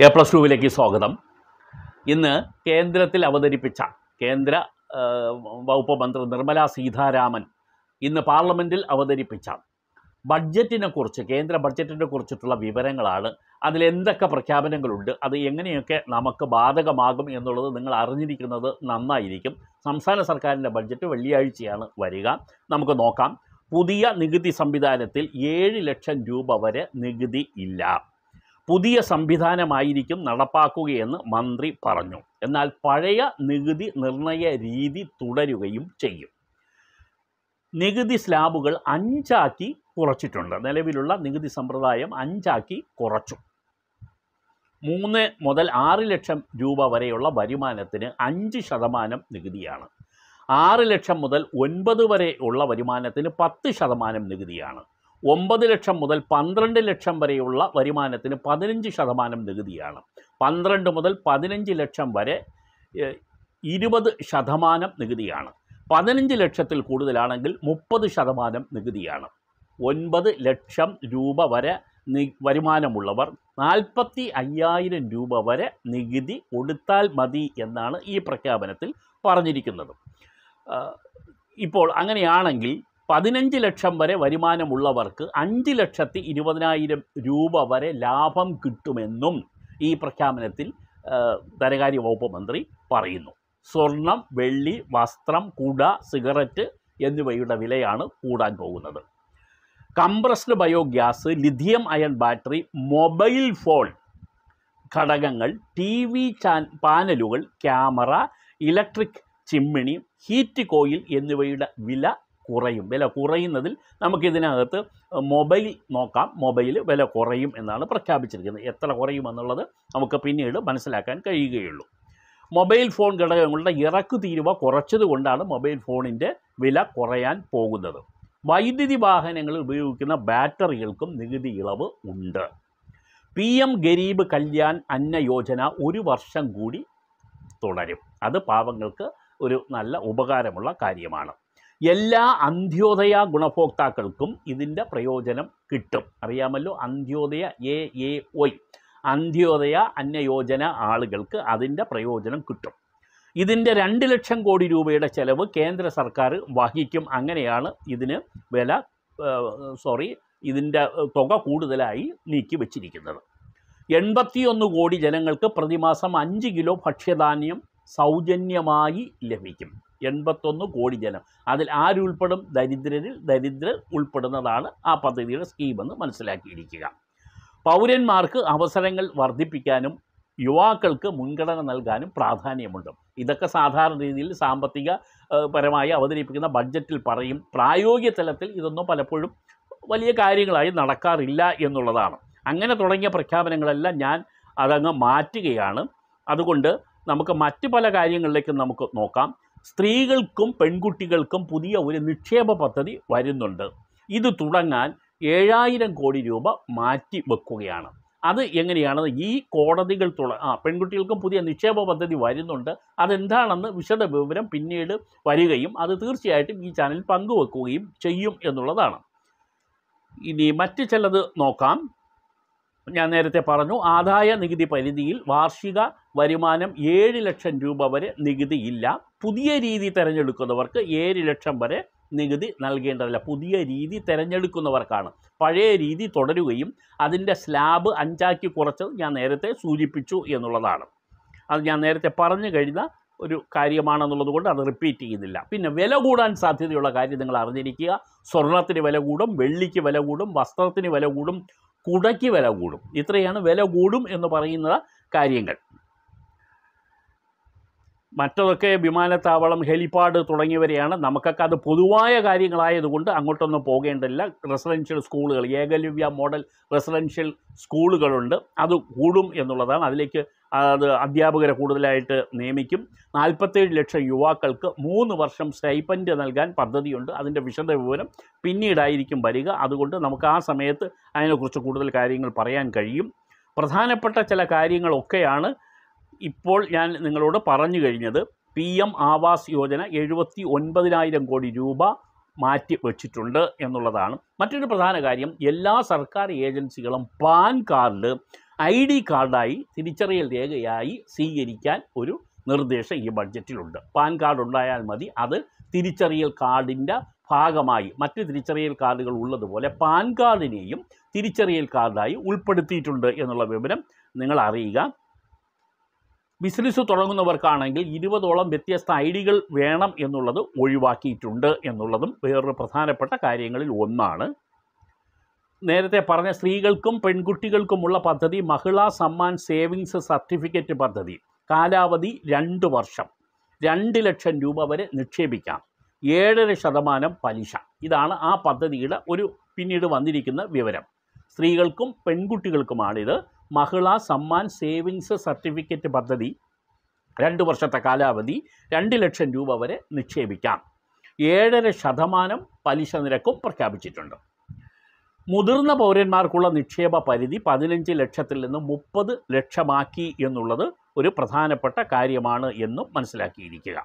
K plus ടുവിലേക്ക് സ്വാഗതം ഇന്ന് കേന്ദ്രത്തിൽ അവതരിപ്പിച്ച കേന്ദ്ര വകുപ്പ് മന്ത്രി നിർമ്മല സീതാരാമൻ ഇന്ന് പാർലമെൻറ്റിൽ അവതരിപ്പിച്ച ബഡ്ജറ്റിനെ കുറിച്ച് കേന്ദ്ര ബഡ്ജറ്റിനെ കുറിച്ചിട്ടുള്ള വിവരങ്ങളാണ് അതിലെന്തൊക്കെ പ്രഖ്യാപനങ്ങളുണ്ട് അത് എങ്ങനെയൊക്കെ നമുക്ക് ബാധകമാകും എന്നുള്ളത് നിങ്ങൾ അറിഞ്ഞിരിക്കുന്നത് നന്നായിരിക്കും സംസ്ഥാന സർക്കാരിൻ്റെ ബഡ്ജറ്റ് വെള്ളിയാഴ്ചയാണ് വരിക നമുക്ക് നോക്കാം പുതിയ നികുതി സംവിധാനത്തിൽ ഏഴ് ലക്ഷം രൂപ വരെ നികുതി ഇല്ല പുതിയ സംവിധാനമായിരിക്കും നടപ്പാക്കുകയെന്ന് മന്ത്രി പറഞ്ഞു എന്നാൽ പഴയ നികുതി നിർണയ രീതി തുടരുകയും ചെയ്യും നികുതി സ്ലാബുകൾ അഞ്ചാക്കി കുറച്ചിട്ടുണ്ട് നിലവിലുള്ള നികുതി സമ്പ്രദായം അഞ്ചാക്കി കുറച്ചു മൂന്ന് മുതൽ ആറ് ലക്ഷം രൂപ വരെയുള്ള വരുമാനത്തിന് അഞ്ച് ശതമാനം നികുതിയാണ് ആറ് ലക്ഷം മുതൽ ഒൻപത് വരെ ഉള്ള വരുമാനത്തിന് പത്ത് ശതമാനം നികുതിയാണ് ഒമ്പത് ലക്ഷം മുതൽ പന്ത്രണ്ട് ലക്ഷം വരെയുള്ള വരുമാനത്തിന് പതിനഞ്ച് ശതമാനം നികുതിയാണ് പന്ത്രണ്ട് മുതൽ പതിനഞ്ച് ലക്ഷം വരെ ഇരുപത് ശതമാനം നികുതിയാണ് പതിനഞ്ച് ലക്ഷത്തിൽ കൂടുതലാണെങ്കിൽ മുപ്പത് ശതമാനം നികുതിയാണ് ഒൻപത് ലക്ഷം രൂപ വരെ വരുമാനമുള്ളവർ നാൽപ്പത്തി അയ്യായിരം രൂപ വരെ നികുതി കൊടുത്താൽ മതി എന്നാണ് ഈ പ്രഖ്യാപനത്തിൽ പറഞ്ഞിരിക്കുന്നത് ഇപ്പോൾ അങ്ങനെയാണെങ്കിൽ പതിനഞ്ച് ലക്ഷം വരെ വരുമാനമുള്ളവർക്ക് അഞ്ച് ലക്ഷത്തി ഇരുപതിനായിരം രൂപ വരെ ലാഭം കിട്ടുമെന്നും ഈ പ്രഖ്യാപനത്തിൽ ധനകാര്യ വകുപ്പ് മന്ത്രി പറയുന്നു സ്വർണം വെള്ളി വസ്ത്രം കുട സിഗരറ്റ് എന്നിവയുടെ വിലയാണ് കൂടാൻ പോകുന്നത് compressed biogas lithium ion battery mobile phone ഘടകങ്ങൾ ടി വി ചാൻ പാനലുകൾ camera electric chimney heat coil എന്നിവയുടെ വില കുറയും വില കുറയുന്നതിൽ നമുക്കിതിനകത്ത് മൊബൈൽ നോക്കാം മൊബൈൽ വില കുറയും എന്നാണ് പ്രഖ്യാപിച്ചിരിക്കുന്നത് എത്ര കുറയുമെന്നുള്ളത് നമുക്ക് പിന്നീട് മനസ്സിലാക്കാൻ കഴിയുകയുള്ളൂ മൊബൈൽ ഫോൺ ഘടകങ്ങളുടെ ഇറക്കു തീരുവ കുറച്ചതുകൊണ്ടാണ് മൊബൈൽ ഫോണിൻ്റെ വില കുറയാൻ പോകുന്നത് വൈദ്യുതി വാഹനങ്ങൾ ഉപയോഗിക്കുന്ന ബാറ്ററികൾക്കും നികുതി ഇളവ് ഉണ്ട് പി എം ഗരീബ് കല്യാൺ അന്ന യോജന ഒരു വർഷം കൂടി തുടരും അത് പാവങ്ങൾക്ക് ഒരു നല്ല ഉപകാരമുള്ള കാര്യമാണ് എല്ലാ അന്ത്യോദയ ഗുണഭോക്താക്കൾക്കും ഇതിൻ്റെ പ്രയോജനം കിട്ടും അറിയാമല്ലോ അന്ത്യോദയ എ എ ഒയ് അന്ത്യോദയ അന്യയോജന ആളുകൾക്ക് അതിൻ്റെ പ്രയോജനം കിട്ടും ഇതിൻ്റെ രണ്ട് ലക്ഷം കോടി രൂപയുടെ ചെലവ് കേന്ദ്ര സർക്കാർ വഹിക്കും അങ്ങനെയാണ് ഇതിന് വില സോറി ഇതിൻ്റെ തുക കൂടുതലായി നീക്കി വച്ചിരിക്കുന്നത് എൺപത്തിയൊന്ന് കോടി ജനങ്ങൾക്ക് പ്രതിമാസം അഞ്ച് കിലോ ഭക്ഷ്യധാന്യം സൗജന്യമായി ലഭിക്കും എൺപത്തൊന്ന് കോടി ജനം അതിൽ ആരുൾപ്പെടും ദരിദ്രരിൽ ദരിദ്രർ ഉൾപ്പെടുന്നതാണ് ആ പദ്ധതിയുടെ സ്കീമെന്ന് മനസ്സിലാക്കിയിരിക്കുക പൗരന്മാർക്ക് അവസരങ്ങൾ വർദ്ധിപ്പിക്കാനും യുവാക്കൾക്ക് മുൻഗണന നൽകാനും പ്രാധാന്യമുണ്ട് ഇതൊക്കെ സാധാരണ രീതിയിൽ സാമ്പത്തിക പരമായി അവതരിപ്പിക്കുന്ന ബഡ്ജറ്റിൽ പറയും പ്രായോഗിക തലത്തിൽ ഇതൊന്നും പലപ്പോഴും വലിയ കാര്യങ്ങളായി നടക്കാറില്ല എന്നുള്ളതാണ് അങ്ങനെ തുടങ്ങിയ പ്രഖ്യാപനങ്ങളെല്ലാം ഞാൻ അതങ്ങ് മാറ്റുകയാണ് അതുകൊണ്ട് നമുക്ക് മറ്റ് പല കാര്യങ്ങളിലേക്കും നമുക്ക് നോക്കാം സ്ത്രീകൾക്കും പെൺകുട്ടികൾക്കും പുതിയ ഒരു നിക്ഷേപ പദ്ധതി വരുന്നുണ്ട് ഇത് തുടങ്ങാൻ ഏഴായിരം കോടി രൂപ മാറ്റി വെക്കുകയാണ് അത് എങ്ങനെയാണ് ഈ കോടതികൾ തുട ആ പെൺകുട്ടികൾക്കും പുതിയ നിക്ഷേപ പദ്ധതി വരുന്നുണ്ട് അതെന്താണെന്ന് വിശദ വിവരം പിന്നീട് വരികയും അത് തീർച്ചയായിട്ടും ഈ ചാനൽ പങ്കുവെക്കുകയും ചെയ്യും എന്നുള്ളതാണ് ഇനി മറ്റ് ചിലത് നോക്കാം ഞാൻ നേരത്തെ പറഞ്ഞു ആദായ നികുതി പരിധിയിൽ വാർഷിക വരുമാനം ഏഴ് ലക്ഷം രൂപ വരെ നികുതിയില്ല പുതിയ രീതി തിരഞ്ഞെടുക്കുന്നവർക്ക് ഏഴ് ലക്ഷം വരെ നികുതി നൽകേണ്ടതില്ല പുതിയ രീതി തിരഞ്ഞെടുക്കുന്നവർക്കാണ് പഴയ രീതി തുടരുകയും അതിൻ്റെ സ്ലാബ് അഞ്ചാക്കി കുറച്ചത് ഞാൻ നേരത്തെ സൂചിപ്പിച്ചു എന്നുള്ളതാണ് അത് ഞാൻ നേരത്തെ പറഞ്ഞു കഴിഞ്ഞ ഒരു കാര്യമാണെന്നുള്ളത് കൊണ്ട് അത് റിപ്പീറ്റ് ചെയ്യുന്നില്ല പിന്നെ വില കൂടാൻ സാധ്യതയുള്ള കാര്യം നിങ്ങൾ അറിഞ്ഞിരിക്കുക സ്വർണത്തിന് വില കൂടും വെള്ളിക്ക് വില കൂടും വസ്ത്രത്തിന് വില കൂടും കുടയ്ക്ക് വില കൂടും ഇത്രയാണ് വില കൂടും എന്ന് പറയുന്ന കാര്യങ്ങൾ മറ്റതൊക്കെ വിമാനത്താവളം ഹെലിപാഡ് തുടങ്ങിയവരെയാണ് നമുക്കൊക്കെ അത് പൊതുവായ കാര്യങ്ങളായതുകൊണ്ട് അങ്ങോട്ടൊന്നും പോകേണ്ടില്ല റെസിഡൻഷ്യൽ സ്കൂളുകൾ ഏകലവ്യ മോഡൽ റെസിഡൻഷ്യൽ സ്കൂളുകളുണ്ട് അത് കൂടും എന്നുള്ളതാണ് അതിലേക്ക് അത് അധ്യാപകരെ കൂടുതലായിട്ട് നിയമിക്കും നാൽപ്പത്തേഴ് ലക്ഷം യുവാക്കൾക്ക് മൂന്ന് വർഷം സ്റ്റൈപ്പൻഡ് നൽകാൻ പദ്ധതിയുണ്ട് അതിൻ്റെ വിശദ വിവരം പിന്നീടായിരിക്കും വരിക അതുകൊണ്ട് നമുക്ക് ആ സമയത്ത് അതിനെക്കുറിച്ച് കൂടുതൽ കാര്യങ്ങൾ പറയാൻ കഴിയും പ്രധാനപ്പെട്ട ചില കാര്യങ്ങളൊക്കെയാണ് ഇപ്പോൾ ഞാൻ നിങ്ങളോട് പറഞ്ഞു കഴിഞ്ഞത് പി എം ആവാസ് യോജന എഴുപത്തി ഒൻപതിനായിരം കോടി രൂപ മാറ്റി വെച്ചിട്ടുണ്ട് എന്നുള്ളതാണ് മറ്റൊരു പ്രധാന കാര്യം എല്ലാ സർക്കാർ ഏജൻസികളും പാൻ കാർഡ് ഐ ഡി കാർഡായി തിരിച്ചറിയൽ രേഖയായി സ്വീകരിക്കാൻ ഒരു നിർദ്ദേശം ഈ ബഡ്ജറ്റിലുണ്ട് പാൻ കാർഡ് ഉണ്ടായാൽ മതി അത് തിരിച്ചറിയൽ കാർഡിൻ്റെ ഭാഗമായി മറ്റ് തിരിച്ചറിയൽ കാർഡുകൾ ഉള്ളതുപോലെ പാൻ കാർഡിനെയും തിരിച്ചറിയൽ കാർഡായി ഉൾപ്പെടുത്തിയിട്ടുണ്ട് എന്നുള്ള വിവരം നിങ്ങൾ അറിയുക ബിസിനസ് തുടങ്ങുന്നവർക്കാണെങ്കിൽ ഇരുപതോളം വ്യത്യസ്ത ഐ ഡികൾ വേണം എന്നുള്ളത് ഒഴിവാക്കിയിട്ടുണ്ട് എന്നുള്ളതും വേറൊരു പ്രധാനപ്പെട്ട കാര്യങ്ങളിൽ ഒന്നാണ് നേരത്തെ പറഞ്ഞ സ്ത്രീകൾക്കും പെൺകുട്ടികൾക്കുമുള്ള പദ്ധതി മഹിളാ സമ്മാൻ സേവിങ്സ് സർട്ടിഫിക്കറ്റ് പദ്ധതി കാലാവധി രണ്ട് വർഷം രണ്ട് ലക്ഷം രൂപ വരെ നിക്ഷേപിക്കാം ഏഴര ശതമാനം പലിശ ഇതാണ് ആ പദ്ധതിയുടെ ഒരു പിന്നീട് വന്നിരിക്കുന്ന വിവരം സ്ത്രീകൾക്കും പെൺകുട്ടികൾക്കുമാണിത് മഹിള സമ്മാൻ സേവിങ്സ് സർട്ടിഫിക്കറ്റ് പദ്ധതി രണ്ട് വർഷത്തെ കാലാവധി രണ്ട് ലക്ഷം രൂപ വരെ നിക്ഷേപിക്കാം ഏഴര ശതമാനം പലിശ നിരക്കും പ്രഖ്യാപിച്ചിട്ടുണ്ട് മുതിർന്ന പൗരന്മാർക്കുള്ള നിക്ഷേപ പരിധി പതിനഞ്ച് ലക്ഷത്തിൽ നിന്ന് മുപ്പത് ലക്ഷമാക്കി എന്നുള്ളത് ഒരു പ്രധാനപ്പെട്ട കാര്യമാണ് എന്നും മനസ്സിലാക്കിയിരിക്കുക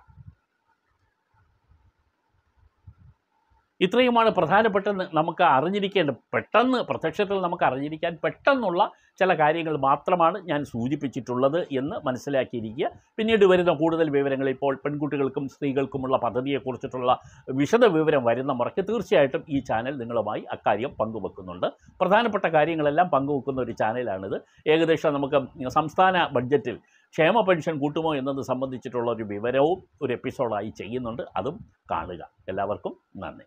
ഇത്രയുമാണ് പ്രധാനപ്പെട്ട നമുക്ക് അറിഞ്ഞിരിക്കേണ്ട പെട്ടെന്ന് പ്രത്യക്ഷത്തിൽ നമുക്ക് അറിഞ്ഞിരിക്കാൻ പെട്ടെന്നുള്ള ചില കാര്യങ്ങൾ മാത്രമാണ് ഞാൻ സൂചിപ്പിച്ചിട്ടുള്ളത് എന്ന് മനസ്സിലാക്കിയിരിക്കുക പിന്നീട് വരുന്ന കൂടുതൽ വിവരങ്ങൾ ഇപ്പോൾ പെൺകുട്ടികൾക്കും സ്ത്രീകൾക്കുമുള്ള പദ്ധതിയെക്കുറിച്ചിട്ടുള്ള വിശദ വിവരം വരുന്ന മുറയ്ക്ക് തീർച്ചയായിട്ടും ഈ ചാനൽ നിങ്ങളുമായി അക്കാര്യം പങ്കുവെക്കുന്നുണ്ട് പ്രധാനപ്പെട്ട കാര്യങ്ങളെല്ലാം പങ്കുവെക്കുന്ന ഒരു ചാനലാണിത് ഏകദേശം നമുക്ക് സംസ്ഥാന ബഡ്ജറ്റിൽ ക്ഷേമ പെൻഷൻ കൂട്ടുമോ എന്നത് സംബന്ധിച്ചിട്ടുള്ള ഒരു വിവരവും ഒരു എപ്പിസോഡായി ചെയ്യുന്നുണ്ട് അതും കാണുക എല്ലാവർക്കും നന്ദി